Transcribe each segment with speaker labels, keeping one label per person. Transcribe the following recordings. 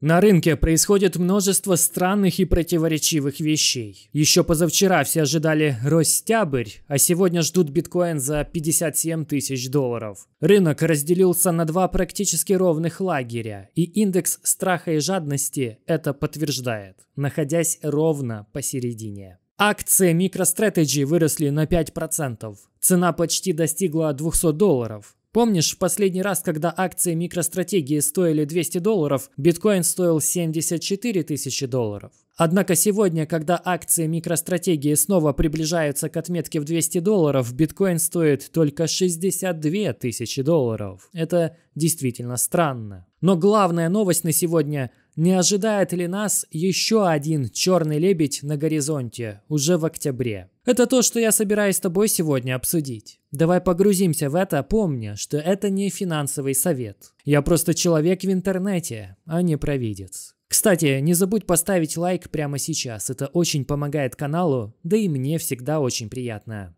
Speaker 1: На рынке происходит множество странных и противоречивых вещей. Еще позавчера все ожидали «Ростябрь», а сегодня ждут биткоин за 57 тысяч долларов. Рынок разделился на два практически ровных лагеря, и индекс страха и жадности это подтверждает, находясь ровно посередине. Акции MicroStrategy выросли на 5%. Цена почти достигла 200 долларов. Помнишь, в последний раз, когда акции микростратегии стоили 200 долларов, биткоин стоил 74 тысячи долларов? Однако сегодня, когда акции микростратегии снова приближаются к отметке в 200 долларов, биткоин стоит только 62 тысячи долларов. Это действительно странно. Но главная новость на сегодня – не ожидает ли нас еще один черный лебедь на горизонте уже в октябре? Это то, что я собираюсь с тобой сегодня обсудить. Давай погрузимся в это, помня, что это не финансовый совет. Я просто человек в интернете, а не провидец. Кстати, не забудь поставить лайк прямо сейчас, это очень помогает каналу, да и мне всегда очень приятно.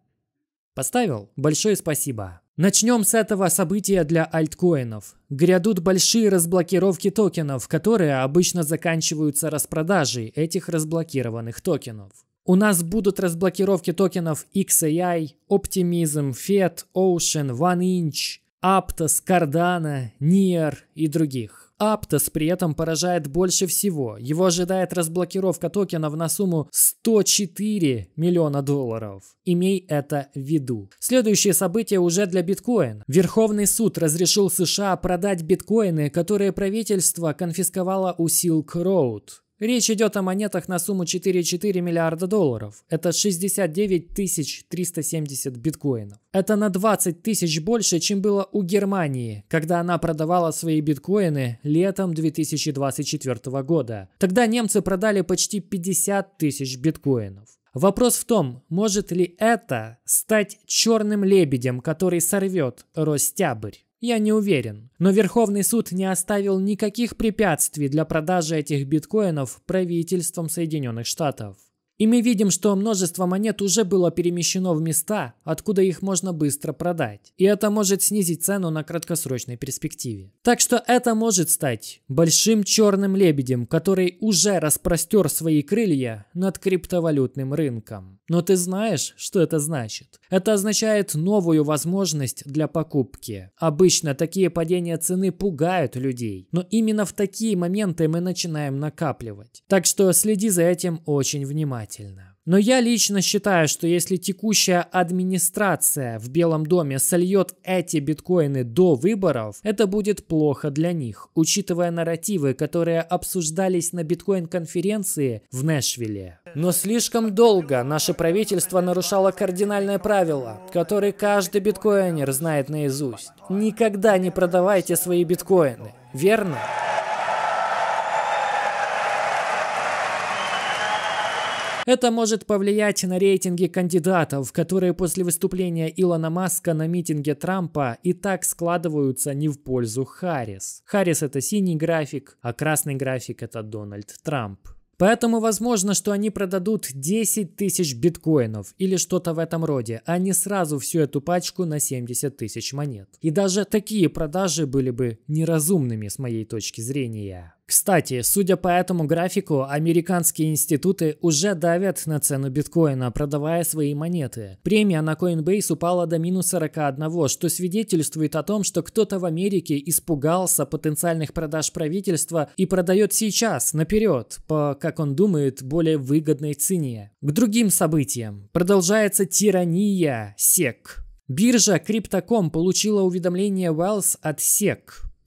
Speaker 1: Поставил? Большое спасибо. Начнем с этого события для альткоинов. Грядут большие разблокировки токенов, которые обычно заканчиваются распродажей этих разблокированных токенов. У нас будут разблокировки токенов XAI, Optimism, FED, Ocean, OneInch, Aptos, Cardano, Near и других. Aptos при этом поражает больше всего. Его ожидает разблокировка токенов на сумму 104 миллиона долларов. Имей это в виду. Следующее событие уже для биткоин. Верховный суд разрешил США продать биткоины, которые правительство конфисковало у Silk Road. Речь идет о монетах на сумму 4,4 миллиарда долларов. Это 69 370 биткоинов. Это на 20 тысяч больше, чем было у Германии, когда она продавала свои биткоины летом 2024 года. Тогда немцы продали почти 50 тысяч биткоинов. Вопрос в том, может ли это стать черным лебедем, который сорвет Ростябрь. Я не уверен. Но Верховный суд не оставил никаких препятствий для продажи этих биткоинов правительством Соединенных Штатов. И мы видим, что множество монет уже было перемещено в места, откуда их можно быстро продать. И это может снизить цену на краткосрочной перспективе. Так что это может стать большим черным лебедем, который уже распростер свои крылья над криптовалютным рынком. Но ты знаешь, что это значит? Это означает новую возможность для покупки. Обычно такие падения цены пугают людей, но именно в такие моменты мы начинаем накапливать. Так что следи за этим очень внимательно. Но я лично считаю, что если текущая администрация в Белом доме сольет эти биткоины до выборов, это будет плохо для них, учитывая нарративы, которые обсуждались на биткоин-конференции в Нэшвилле. Но слишком долго наше правительство нарушало кардинальное правило, которое каждый биткоинер знает наизусть. Никогда не продавайте свои биткоины, верно? Это может повлиять на рейтинги кандидатов, которые после выступления Илона Маска на митинге Трампа и так складываются не в пользу Харрис. Харрис это синий график, а красный график это Дональд Трамп. Поэтому возможно, что они продадут 10 тысяч биткоинов или что-то в этом роде, а не сразу всю эту пачку на 70 тысяч монет. И даже такие продажи были бы неразумными с моей точки зрения. Кстати, судя по этому графику, американские институты уже давят на цену биткоина, продавая свои монеты. Премия на Coinbase упала до минус 41, что свидетельствует о том, что кто-то в Америке испугался потенциальных продаж правительства и продает сейчас, наперед, по, как он думает, более выгодной цене. К другим событиям. Продолжается тирания SEC. Биржа Crypto.com получила уведомление Wells от SEC.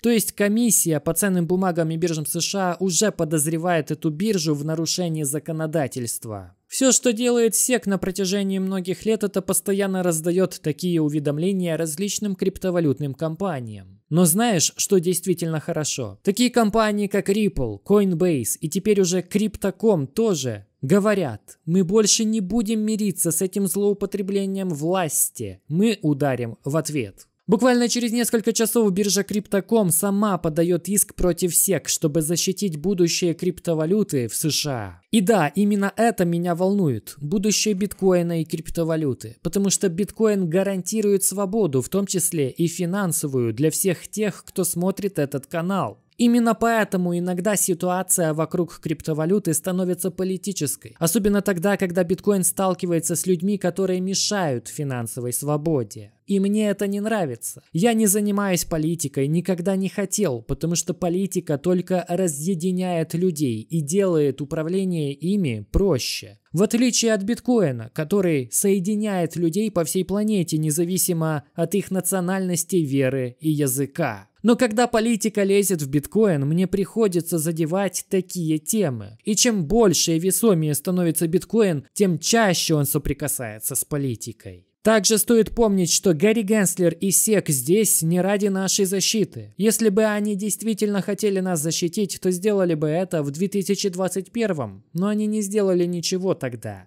Speaker 1: То есть комиссия по ценным бумагам и биржам США уже подозревает эту биржу в нарушении законодательства. Все, что делает СЕК на протяжении многих лет, это постоянно раздает такие уведомления различным криптовалютным компаниям. Но знаешь, что действительно хорошо? Такие компании, как Ripple, Coinbase и теперь уже Crypto.com тоже Говорят, мы больше не будем мириться с этим злоупотреблением власти. Мы ударим в ответ. Буквально через несколько часов биржа Криптоком сама подает иск против СЕК, чтобы защитить будущее криптовалюты в США. И да, именно это меня волнует. Будущее биткоина и криптовалюты. Потому что биткоин гарантирует свободу, в том числе и финансовую, для всех тех, кто смотрит этот канал. Именно поэтому иногда ситуация вокруг криптовалюты становится политической. Особенно тогда, когда биткоин сталкивается с людьми, которые мешают финансовой свободе. И мне это не нравится. Я не занимаюсь политикой, никогда не хотел, потому что политика только разъединяет людей и делает управление ими проще. В отличие от биткоина, который соединяет людей по всей планете, независимо от их национальности, веры и языка. Но когда политика лезет в биткоин, мне приходится задевать такие темы. И чем больше и весомее становится биткоин, тем чаще он соприкасается с политикой. Также стоит помнить, что Гарри Генслер и Сек здесь не ради нашей защиты. Если бы они действительно хотели нас защитить, то сделали бы это в 2021, но они не сделали ничего тогда.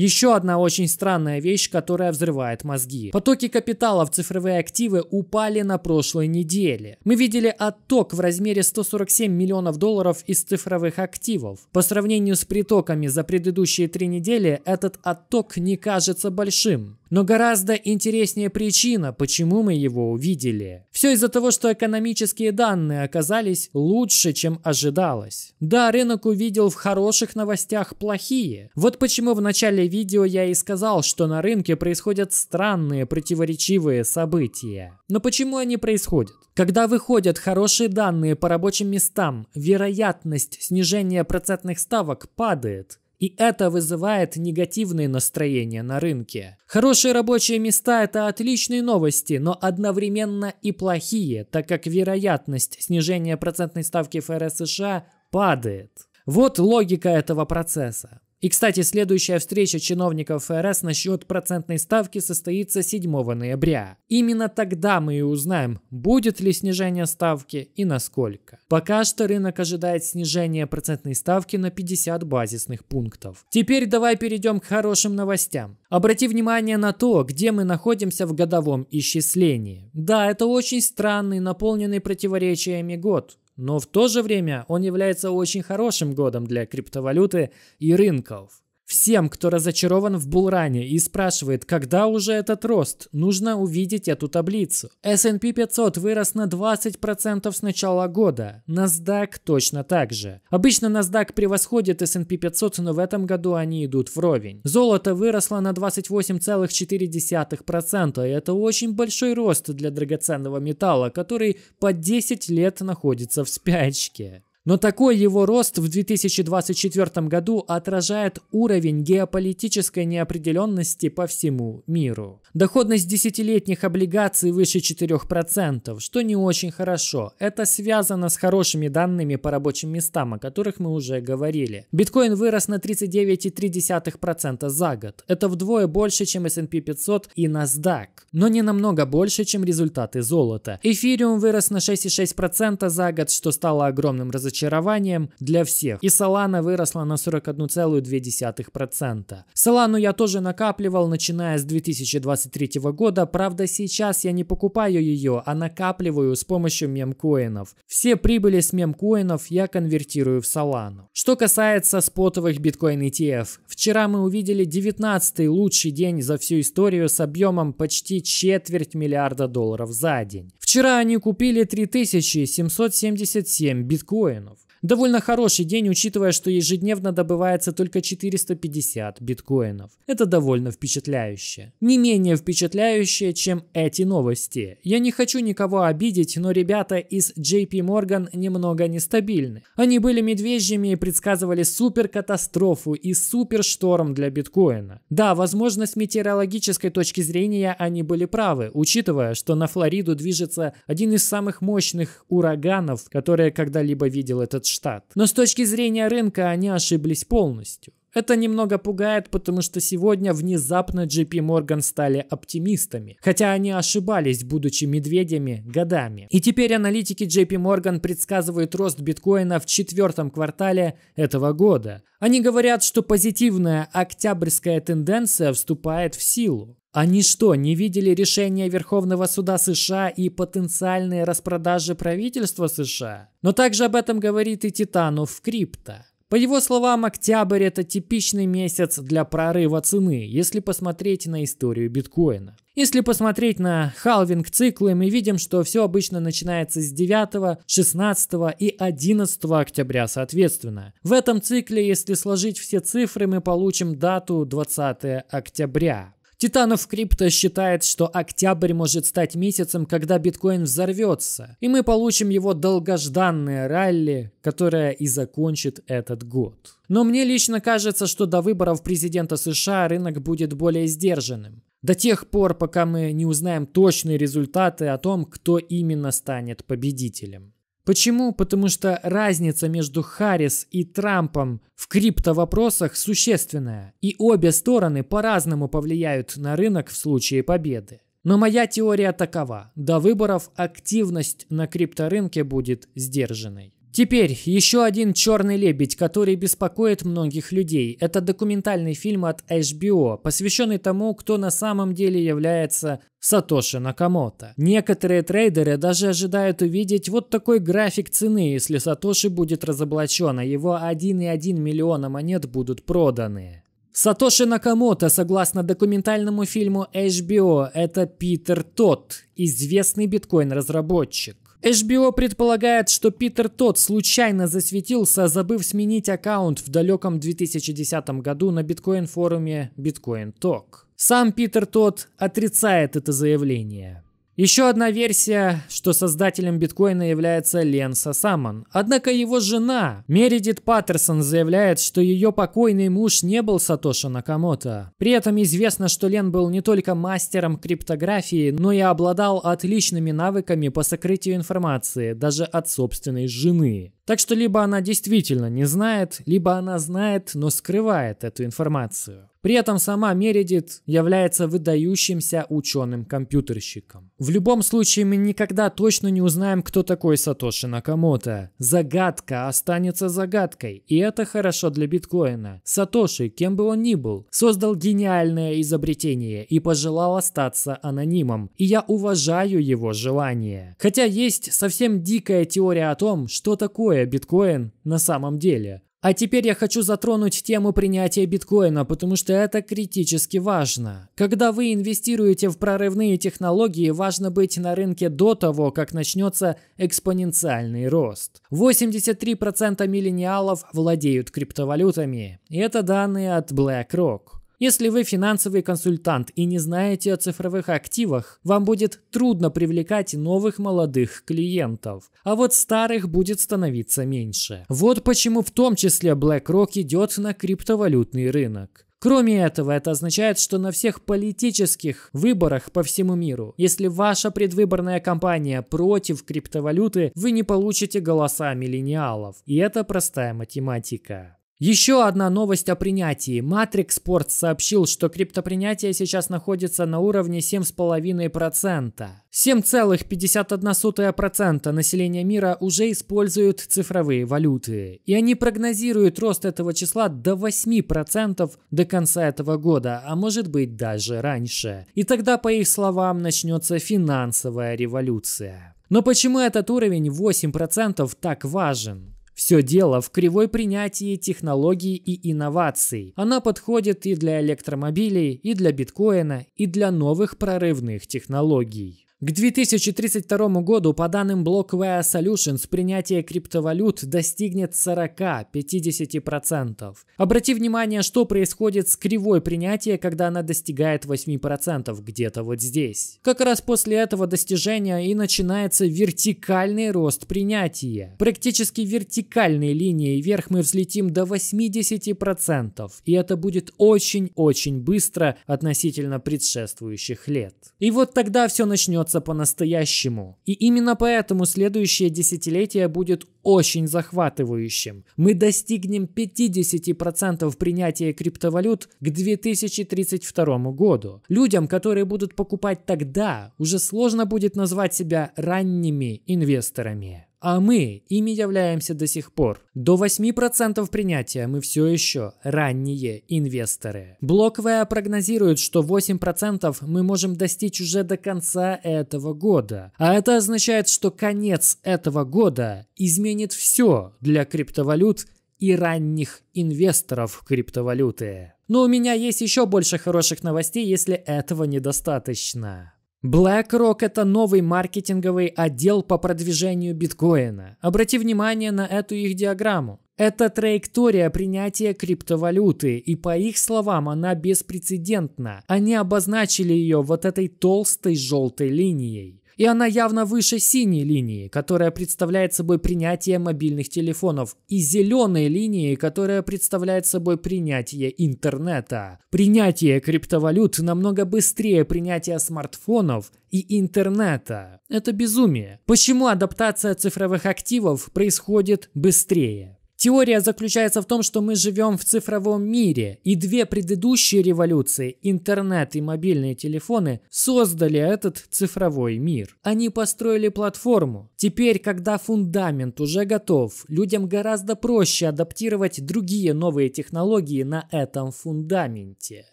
Speaker 1: Еще одна очень странная вещь, которая взрывает мозги. Потоки капитала в цифровые активы упали на прошлой неделе. Мы видели отток в размере 147 миллионов долларов из цифровых активов. По сравнению с притоками за предыдущие три недели, этот отток не кажется большим. Но гораздо интереснее причина, почему мы его увидели. Все из-за того, что экономические данные оказались лучше, чем ожидалось. Да, рынок увидел в хороших новостях плохие. Вот почему в начале видео я и сказал, что на рынке происходят странные противоречивые события. Но почему они происходят? Когда выходят хорошие данные по рабочим местам, вероятность снижения процентных ставок падает. И это вызывает негативные настроения на рынке. Хорошие рабочие места – это отличные новости, но одновременно и плохие, так как вероятность снижения процентной ставки ФРС США падает. Вот логика этого процесса. И, кстати, следующая встреча чиновников ФРС насчет процентной ставки состоится 7 ноября. Именно тогда мы и узнаем, будет ли снижение ставки и насколько. Пока что рынок ожидает снижения процентной ставки на 50 базисных пунктов. Теперь давай перейдем к хорошим новостям. Обрати внимание на то, где мы находимся в годовом исчислении. Да, это очень странный, наполненный противоречиями год. Но в то же время он является очень хорошим годом для криптовалюты и рынков. Всем, кто разочарован в Булране и спрашивает, когда уже этот рост, нужно увидеть эту таблицу. S&P 500 вырос на 20% с начала года, NASDAQ точно так же. Обычно NASDAQ превосходит S&P 500, но в этом году они идут вровень. Золото выросло на 28,4%, и это очень большой рост для драгоценного металла, который по 10 лет находится в спячке. Но такой его рост в 2024 году отражает уровень геополитической неопределенности по всему миру. Доходность десятилетних облигаций выше 4%, что не очень хорошо. Это связано с хорошими данными по рабочим местам, о которых мы уже говорили. Биткоин вырос на 39,3% за год. Это вдвое больше, чем S&P 500 и NASDAQ, но не намного больше, чем результаты золота. Эфириум вырос на 6,6% за год, что стало огромным разочарованием разочарованием для всех. И солана выросла на 41,2%. Солану я тоже накапливал, начиная с 2023 года. Правда, сейчас я не покупаю ее, а накапливаю с помощью мемкоинов. Все прибыли с мемкоинов я конвертирую в солану. Что касается спотовых биткоин ETF. Вчера мы увидели 19 лучший день за всю историю с объемом почти четверть миллиарда долларов за день. Вчера они купили 3777 биткоинов. Довольно хороший день, учитывая, что ежедневно добывается только 450 биткоинов. Это довольно впечатляюще. Не менее впечатляюще, чем эти новости. Я не хочу никого обидеть, но ребята из JP Morgan немного нестабильны. Они были медвежьими и предсказывали суперкатастрофу и супершторм для биткоина. Да, возможно, с метеорологической точки зрения они были правы, учитывая, что на Флориду движется один из самых мощных ураганов, которые когда-либо видел этот штат. Но с точки зрения рынка они ошиблись полностью. Это немного пугает, потому что сегодня внезапно JP Morgan стали оптимистами, хотя они ошибались, будучи медведями, годами. И теперь аналитики JP Morgan предсказывают рост биткоина в четвертом квартале этого года. Они говорят, что позитивная октябрьская тенденция вступает в силу. Они что, не видели решения Верховного суда США и потенциальные распродажи правительства США? Но также об этом говорит и Титанов в крипто. По его словам, октябрь это типичный месяц для прорыва цены, если посмотреть на историю биткоина. Если посмотреть на халвинг циклы, мы видим, что все обычно начинается с 9, 16 и 11 октября соответственно. В этом цикле, если сложить все цифры, мы получим дату 20 октября. Титанов Крипто считает, что октябрь может стать месяцем, когда биткоин взорвется, и мы получим его долгожданное ралли, которое и закончит этот год. Но мне лично кажется, что до выборов президента США рынок будет более сдержанным. До тех пор, пока мы не узнаем точные результаты о том, кто именно станет победителем. Почему? Потому что разница между Харрис и Трампом в криптовопросах существенная, и обе стороны по-разному повлияют на рынок в случае победы. Но моя теория такова. До выборов активность на крипторынке будет сдержанной. Теперь еще один «Черный лебедь», который беспокоит многих людей. Это документальный фильм от HBO, посвященный тому, кто на самом деле является Сатоши Накамото. Некоторые трейдеры даже ожидают увидеть вот такой график цены, если Сатоши будет разоблачен, а его 1,1 миллиона монет будут проданы. Сатоши Накамото, согласно документальному фильму HBO, это Питер Тот, известный биткоин-разработчик. HBO предполагает, что Питер Тот случайно засветился, забыв сменить аккаунт в далеком 2010 году на биткоин-форуме Bitcoin Talk. Сам Питер Тот отрицает это заявление. Еще одна версия, что создателем биткоина является Лен Сасаман. Однако его жена, Мередит Паттерсон, заявляет, что ее покойный муж не был Сатоши Накамото. При этом известно, что Лен был не только мастером криптографии, но и обладал отличными навыками по сокрытию информации, даже от собственной жены. Так что либо она действительно не знает, либо она знает, но скрывает эту информацию. При этом сама Мередит является выдающимся ученым-компьютерщиком. В любом случае мы никогда точно не узнаем, кто такой Сатоши Накамото. Загадка останется загадкой, и это хорошо для биткоина. Сатоши, кем бы он ни был, создал гениальное изобретение и пожелал остаться анонимом, и я уважаю его желание. Хотя есть совсем дикая теория о том, что такое такое биткоин на самом деле. А теперь я хочу затронуть тему принятия биткоина, потому что это критически важно. Когда вы инвестируете в прорывные технологии, важно быть на рынке до того, как начнется экспоненциальный рост. 83% миллениалов владеют криптовалютами. И это данные от BlackRock. Если вы финансовый консультант и не знаете о цифровых активах, вам будет трудно привлекать новых молодых клиентов, а вот старых будет становиться меньше. Вот почему в том числе BlackRock идет на криптовалютный рынок. Кроме этого, это означает, что на всех политических выборах по всему миру, если ваша предвыборная кампания против криптовалюты, вы не получите голоса миллениалов. И это простая математика. Еще одна новость о принятии. Matrix Sports сообщил, что криптопринятие сейчас находится на уровне 7,5%. 7,51% населения мира уже используют цифровые валюты. И они прогнозируют рост этого числа до 8% до конца этого года, а может быть даже раньше. И тогда, по их словам, начнется финансовая революция. Но почему этот уровень 8% так важен? Все дело в кривой принятии технологий и инноваций. Она подходит и для электромобилей, и для биткоина, и для новых прорывных технологий. К 2032 году, по данным Blockware Solutions, принятие криптовалют достигнет 40-50%. Обрати внимание, что происходит с кривой принятия, когда она достигает 8%, где-то вот здесь. Как раз после этого достижения и начинается вертикальный рост принятия. Практически вертикальной линией вверх мы взлетим до 80%, и это будет очень-очень быстро относительно предшествующих лет. И вот тогда все начнет задуматься по-настоящему. И именно поэтому следующее десятилетие будет очень захватывающим. Мы достигнем 50% принятия криптовалют к 2032 году. Людям, которые будут покупать тогда, уже сложно будет назвать себя ранними инвесторами. А мы ими являемся до сих пор. До 8% принятия мы все еще ранние инвесторы. Блоквея прогнозирует, что 8% мы можем достичь уже до конца этого года. А это означает, что конец этого года изменит все для криптовалют и ранних инвесторов криптовалюты. Но у меня есть еще больше хороших новостей, если этого недостаточно. BlackRock – это новый маркетинговый отдел по продвижению биткоина. Обрати внимание на эту их диаграмму. Это траектория принятия криптовалюты, и по их словам она беспрецедентна. Они обозначили ее вот этой толстой желтой линией и она явно выше синей линии, которая представляет собой принятие мобильных телефонов, и зеленой линии, которая представляет собой принятие интернета. Принятие криптовалют намного быстрее принятия смартфонов и интернета. Это безумие. Почему адаптация цифровых активов происходит быстрее? Теория заключается в том, что мы живем в цифровом мире, и две предыдущие революции, интернет и мобильные телефоны, создали этот цифровой мир. Они построили платформу. Теперь, когда фундамент уже готов, людям гораздо проще адаптировать другие новые технологии на этом фундаменте.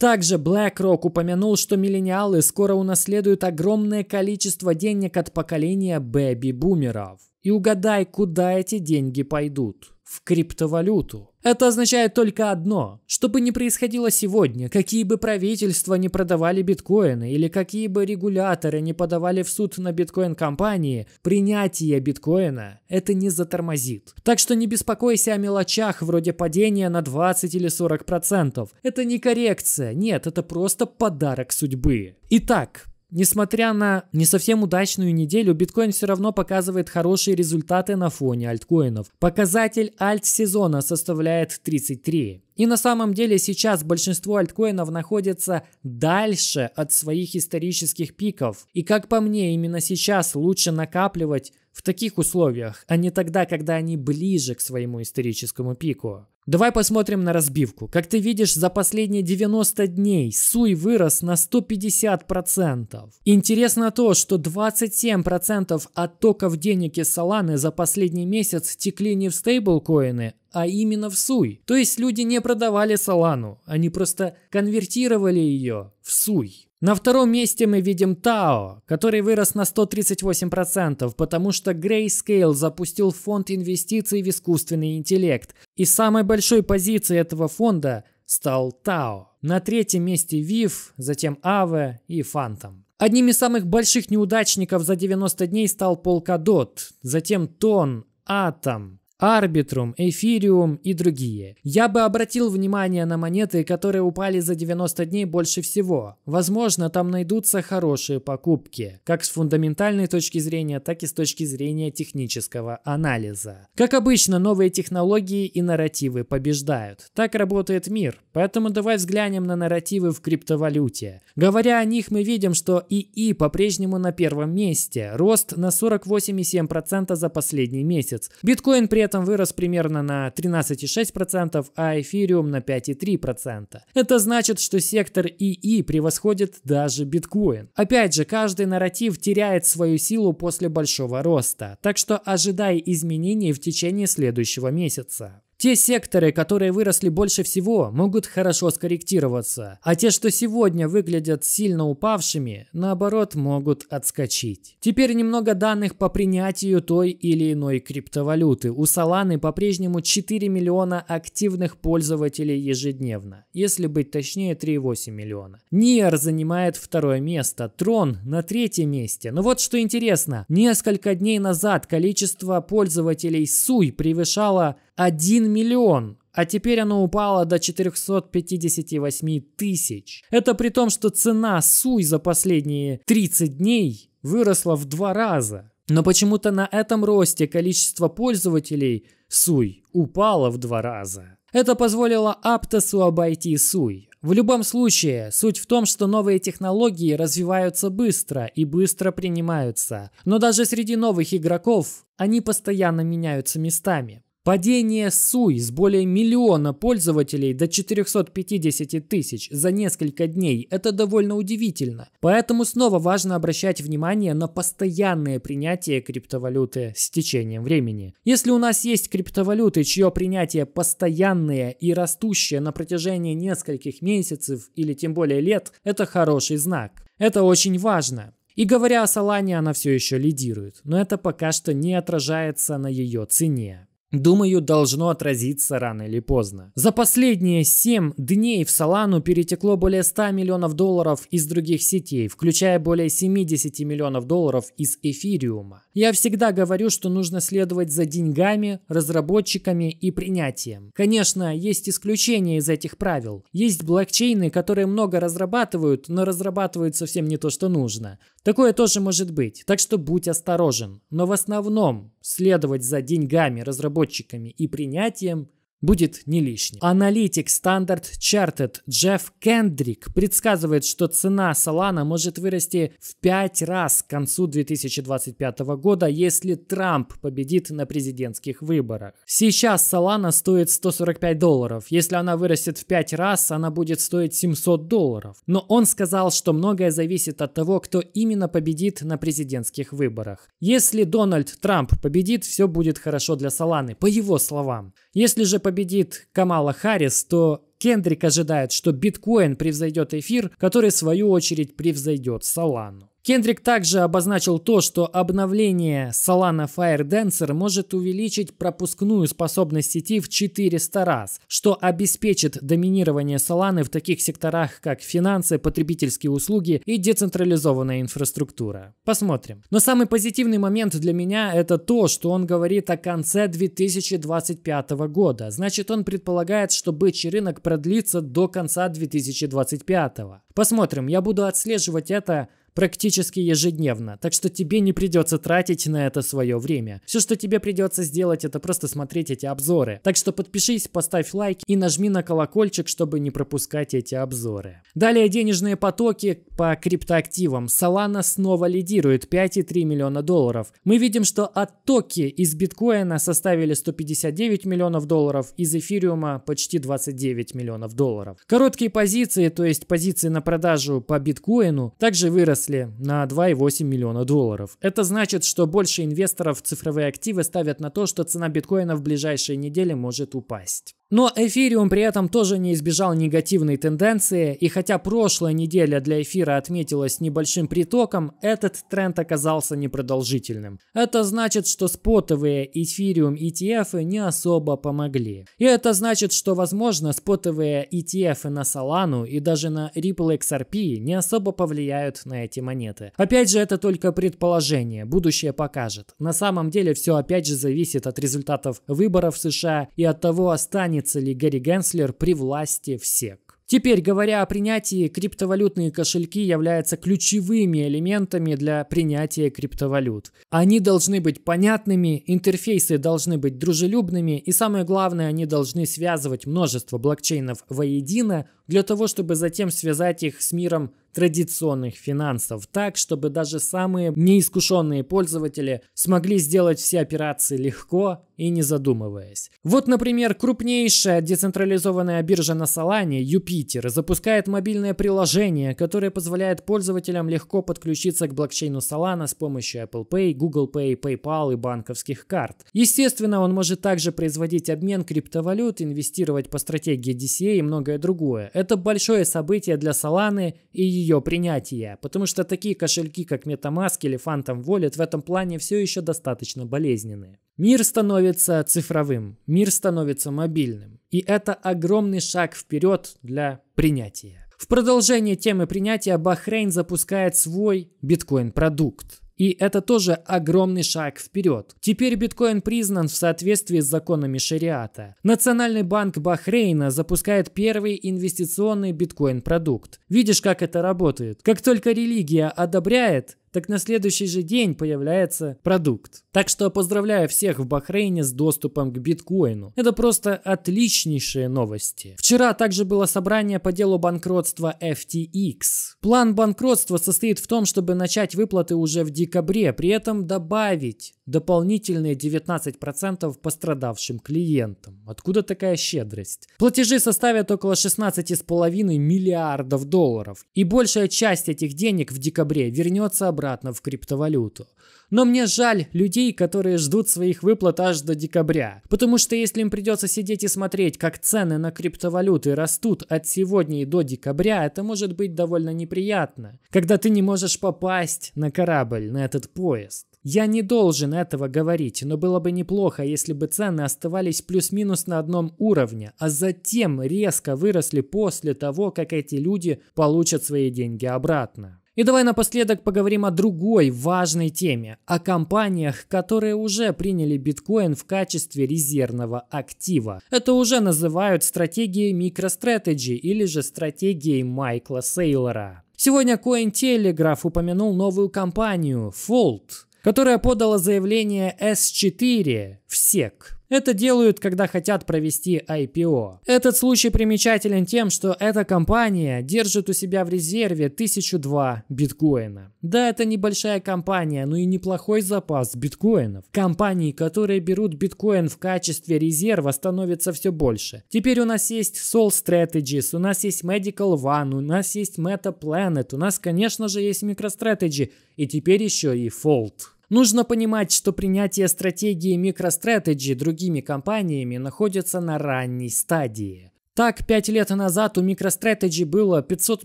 Speaker 1: Также BlackRock упомянул, что миллениалы скоро унаследуют огромное количество денег от поколения бэби-бумеров. И угадай, куда эти деньги пойдут в криптовалюту. Это означает только одно. Что бы ни происходило сегодня, какие бы правительства не продавали биткоины или какие бы регуляторы не подавали в суд на биткоин-компании, принятие биткоина это не затормозит. Так что не беспокойся о мелочах вроде падения на 20 или 40%. Это не коррекция, нет, это просто подарок судьбы. Итак, Несмотря на не совсем удачную неделю, биткоин все равно показывает хорошие результаты на фоне альткоинов. Показатель альт-сезона составляет 33. И на самом деле сейчас большинство альткоинов находится дальше от своих исторических пиков. И как по мне, именно сейчас лучше накапливать в таких условиях, а не тогда, когда они ближе к своему историческому пику. Давай посмотрим на разбивку. Как ты видишь, за последние 90 дней суй вырос на 150%. Интересно то, что 27% оттоков денег из Solana за последний месяц текли не в стейблкоины, а именно в суй. То есть люди не продавали Солану, они просто конвертировали ее в суй. На втором месте мы видим Тао, который вырос на 138%, потому что Grayscale запустил фонд инвестиций в искусственный интеллект, и самой большой позицией этого фонда стал Тао. На третьем месте Вив, затем Аве и Фантом. Одним из самых больших неудачников за 90 дней стал Polkadot, затем Тон, Атом, Арбитрум, Эфириум и другие. Я бы обратил внимание на монеты, которые упали за 90 дней больше всего. Возможно, там найдутся хорошие покупки, как с фундаментальной точки зрения, так и с точки зрения технического анализа. Как обычно, новые технологии и нарративы побеждают. Так работает мир. Поэтому давай взглянем на нарративы в криптовалюте. Говоря о них, мы видим, что ИИ по-прежнему на первом месте. Рост на 48,7% за последний месяц. Биткоин при этом вырос примерно на 13,6%, а эфириум на 5,3%. Это значит, что сектор ИИ превосходит даже биткоин. Опять же, каждый нарратив теряет свою силу после большого роста. Так что ожидай изменений в течение следующего месяца. Те секторы, которые выросли больше всего, могут хорошо скорректироваться, а те, что сегодня выглядят сильно упавшими, наоборот, могут отскочить. Теперь немного данных по принятию той или иной криптовалюты. У Solana по-прежнему 4 миллиона активных пользователей ежедневно, если быть точнее 3,8 миллиона. NIR занимает второе место, Tron на третьем месте. Но вот что интересно, несколько дней назад количество пользователей SUI превышало 1 миллион, а теперь оно упало до 458 тысяч. Это при том, что цена суй за последние 30 дней выросла в два раза. Но почему-то на этом росте количество пользователей суй упало в два раза. Это позволило Аптосу обойти суй. В любом случае, суть в том, что новые технологии развиваются быстро и быстро принимаются. Но даже среди новых игроков они постоянно меняются местами. Падение СУИ с более миллиона пользователей до 450 тысяч за несколько дней – это довольно удивительно. Поэтому снова важно обращать внимание на постоянное принятие криптовалюты с течением времени. Если у нас есть криптовалюты, чье принятие постоянное и растущее на протяжении нескольких месяцев или тем более лет – это хороший знак. Это очень важно. И говоря о Солане, она все еще лидирует, но это пока что не отражается на ее цене. Думаю, должно отразиться рано или поздно. За последние 7 дней в Солану перетекло более 100 миллионов долларов из других сетей, включая более 70 миллионов долларов из эфириума. Я всегда говорю, что нужно следовать за деньгами, разработчиками и принятием. Конечно, есть исключения из этих правил. Есть блокчейны, которые много разрабатывают, но разрабатывают совсем не то, что нужно. Такое тоже может быть, так что будь осторожен. Но в основном следовать за деньгами, разработчиками и принятием – будет не лишним. Аналитик Standard Chartered Джефф Кендрик предсказывает, что цена Solana может вырасти в 5 раз к концу 2025 года, если Трамп победит на президентских выборах. Сейчас Solana стоит 145 долларов. Если она вырастет в 5 раз, она будет стоить 700 долларов. Но он сказал, что многое зависит от того, кто именно победит на президентских выборах. Если Дональд Трамп победит, все будет хорошо для Solana, по его словам. Если же победит победит Камала Харрис, то Кендрик ожидает, что биткоин превзойдет эфир, который в свою очередь превзойдет Солану. Кендрик также обозначил то, что обновление Solana Fire Dancer может увеличить пропускную способность сети в 400 раз, что обеспечит доминирование Solana в таких секторах, как финансы, потребительские услуги и децентрализованная инфраструктура. Посмотрим. Но самый позитивный момент для меня это то, что он говорит о конце 2025 года. Значит, он предполагает, что бычий рынок продлится до конца 2025. Посмотрим, я буду отслеживать это практически ежедневно, так что тебе не придется тратить на это свое время. Все, что тебе придется сделать, это просто смотреть эти обзоры. Так что подпишись, поставь лайк и нажми на колокольчик, чтобы не пропускать эти обзоры. Далее денежные потоки по криптоактивам. Solana снова лидирует 5,3 миллиона долларов. Мы видим, что оттоки из биткоина составили 159 миллионов долларов, из эфириума почти 29 миллионов долларов. Короткие позиции, то есть позиции на продажу по биткоину, также выросли выросли на 2,8 миллиона долларов. Это значит, что больше инвесторов в цифровые активы ставят на то, что цена биткоина в ближайшие недели может упасть. Но эфириум при этом тоже не избежал негативной тенденции, и хотя прошлая неделя для эфира отметилась небольшим притоком, этот тренд оказался непродолжительным. Это значит, что спотовые эфириум ETF не особо помогли. И это значит, что возможно спотовые ETF на Solana и даже на Ripple XRP не особо повлияют на эти монеты. Опять же, это только предположение, будущее покажет. На самом деле все опять же зависит от результатов выборов в США и от того, останется останется ли Гэри Генслер при власти в СЕК. Теперь, говоря о принятии, криптовалютные кошельки являются ключевыми элементами для принятия криптовалют. Они должны быть понятными, интерфейсы должны быть дружелюбными и самое главное, они должны связывать множество блокчейнов воедино, для того, чтобы затем связать их с миром традиционных финансов, так, чтобы даже самые неискушенные пользователи смогли сделать все операции легко и не задумываясь. Вот, например, крупнейшая децентрализованная биржа на Солане, Юпитер, запускает мобильное приложение, которое позволяет пользователям легко подключиться к блокчейну Solana с помощью Apple Pay, Google Pay, PayPal и банковских карт. Естественно, он может также производить обмен криптовалют, инвестировать по стратегии DCA и многое другое это большое событие для Solana и ее принятия, потому что такие кошельки, как MetaMask или Phantom Wallet в этом плане все еще достаточно болезненные. Мир становится цифровым, мир становится мобильным. И это огромный шаг вперед для принятия. В продолжение темы принятия Бахрейн запускает свой биткоин-продукт. И это тоже огромный шаг вперед. Теперь биткоин признан в соответствии с законами шариата. Национальный банк Бахрейна запускает первый инвестиционный биткоин-продукт. Видишь, как это работает? Как только религия одобряет, так на следующий же день появляется продукт. Так что поздравляю всех в Бахрейне с доступом к биткоину. Это просто отличнейшие новости. Вчера также было собрание по делу банкротства FTX. План банкротства состоит в том, чтобы начать выплаты уже в декабре, при этом добавить дополнительные 19% пострадавшим клиентам. Откуда такая щедрость? Платежи составят около 16,5 миллиардов долларов. И большая часть этих денег в декабре вернется обратно обратно в криптовалюту. Но мне жаль людей, которые ждут своих выплат аж до декабря. Потому что если им придется сидеть и смотреть, как цены на криптовалюты растут от сегодня и до декабря, это может быть довольно неприятно. Когда ты не можешь попасть на корабль, на этот поезд. Я не должен этого говорить, но было бы неплохо, если бы цены оставались плюс-минус на одном уровне, а затем резко выросли после того, как эти люди получат свои деньги обратно. И давай напоследок поговорим о другой важной теме, о компаниях, которые уже приняли биткоин в качестве резервного актива. Это уже называют стратегией MicroStrategy или же стратегией Майкла Сейлора. Сегодня Cointelegraph упомянул новую компанию Fold, которая подала заявление S4 в SEC это делают, когда хотят провести IPO. Этот случай примечателен тем, что эта компания держит у себя в резерве 1002 биткоина. Да, это небольшая компания, но и неплохой запас биткоинов. Компаний, которые берут биткоин в качестве резерва, становится все больше. Теперь у нас есть Soul Strategies, у нас есть Medical One, у нас есть Meta Planet, у нас, конечно же, есть MicroStrategy и теперь еще и Fold. Нужно понимать, что принятие стратегии MicroStrategy другими компаниями находится на ранней стадии. Так, пять лет назад у MicroStrategy было 500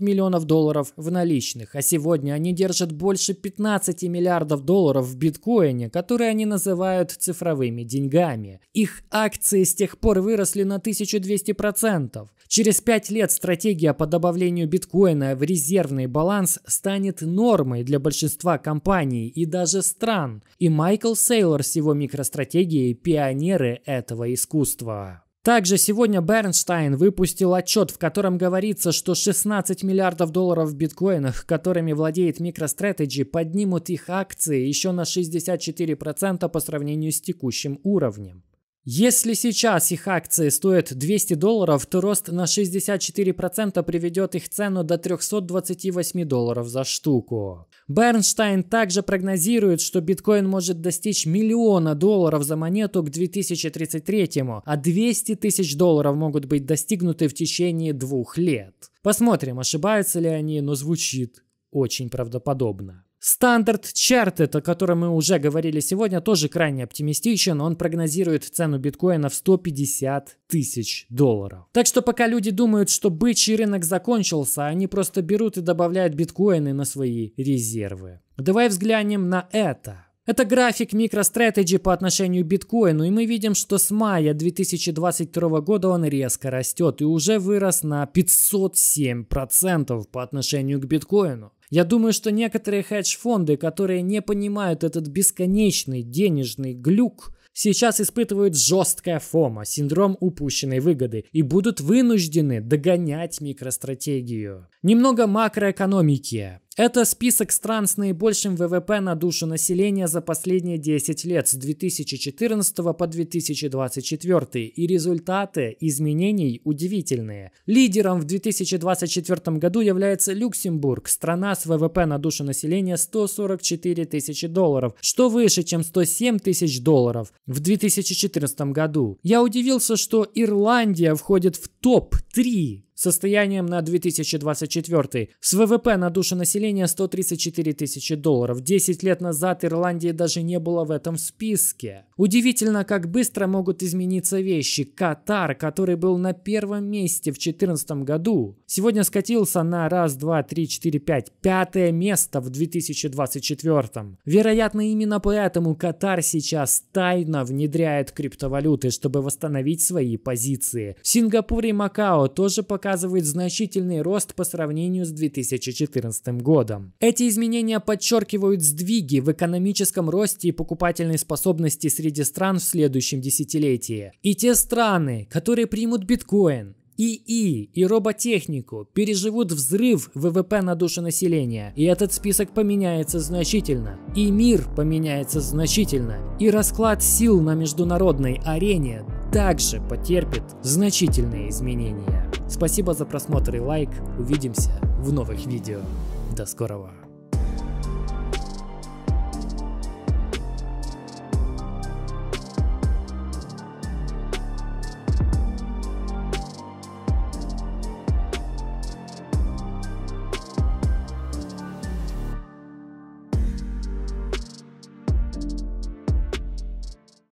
Speaker 1: миллионов долларов в наличных, а сегодня они держат больше 15 миллиардов долларов в биткоине, которые они называют цифровыми деньгами. Их акции с тех пор выросли на 1200%. Через пять лет стратегия по добавлению биткоина в резервный баланс станет нормой для большинства компаний и даже стран. И Майкл Сейлор с его микростратегией – пионеры этого искусства. Также сегодня Бернштайн выпустил отчет, в котором говорится, что 16 миллиардов долларов в биткоинах, которыми владеет MicroStrategy, поднимут их акции еще на 64% по сравнению с текущим уровнем. Если сейчас их акции стоят 200 долларов, то рост на 64% приведет их цену до 328 долларов за штуку. Бернштейн также прогнозирует, что биткоин может достичь миллиона долларов за монету к 2033-му, а 200 тысяч долларов могут быть достигнуты в течение двух лет. Посмотрим, ошибаются ли они, но звучит очень правдоподобно. Стандарт Charted, о котором мы уже говорили сегодня, тоже крайне оптимистичен. Он прогнозирует цену биткоина в 150 тысяч долларов. Так что пока люди думают, что бычий рынок закончился, они просто берут и добавляют биткоины на свои резервы. Давай взглянем на это. Это график MicroStrategy по отношению к биткоину, и мы видим, что с мая 2022 года он резко растет и уже вырос на 507% по отношению к биткоину. Я думаю, что некоторые хедж-фонды, которые не понимают этот бесконечный денежный глюк, сейчас испытывают жесткое фома, синдром упущенной выгоды, и будут вынуждены догонять микростратегию. Немного макроэкономики. Это список стран с наибольшим ВВП на душу населения за последние 10 лет с 2014 по 2024, и результаты изменений удивительные. Лидером в 2024 году является Люксембург, страна с ВВП на душу населения 144 тысячи долларов, что выше, чем 107 тысяч долларов в 2014 году. Я удивился, что Ирландия входит в топ-3 состоянием на 2024 с ВВП на душу населения 134 тысячи долларов. 10 лет назад Ирландии даже не было в этом списке. Удивительно, как быстро могут измениться вещи. Катар, который был на первом месте в 2014 году, сегодня скатился на раз, два, три, четыре, пять, пятое место в 2024. Вероятно, именно поэтому Катар сейчас тайно внедряет криптовалюты, чтобы восстановить свои позиции. В Сингапуре и Макао тоже пока показывает значительный рост по сравнению с 2014 годом. Эти изменения подчеркивают сдвиги в экономическом росте и покупательной способности среди стран в следующем десятилетии. И те страны, которые примут биткоин, ИИ и роботехнику переживут взрыв ВВП на душу населения, и этот список поменяется значительно, и мир поменяется значительно, и расклад сил на международной арене также потерпит значительные изменения. Спасибо за просмотр и лайк, увидимся в новых видео. До скорого!